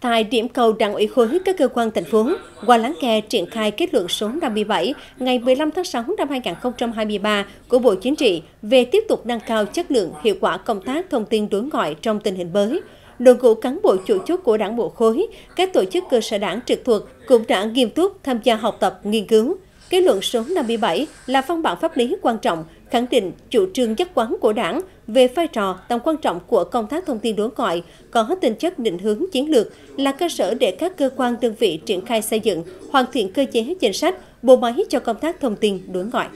Tại điểm cầu Đảng ủy khối các cơ quan thành phố, qua lắng nghe triển khai kết luận số 57 ngày 15 tháng 6 năm 2023 của Bộ Chính trị về tiếp tục nâng cao chất lượng hiệu quả công tác thông tin đối ngoại trong tình hình mới, đội ngũ cán bộ chủ chốt của đảng bộ khối, các tổ chức cơ sở đảng trực thuộc cũng đã nghiêm túc tham gia học tập, nghiên cứu, Kết luận số 57 là văn bản pháp lý quan trọng, khẳng định chủ trương nhất quán của đảng về vai trò tầm quan trọng của công tác thông tin đối ngoại, có tính chất định hướng chiến lược là cơ sở để các cơ quan đơn vị triển khai xây dựng, hoàn thiện cơ chế chính sách, bộ máy cho công tác thông tin đối ngoại.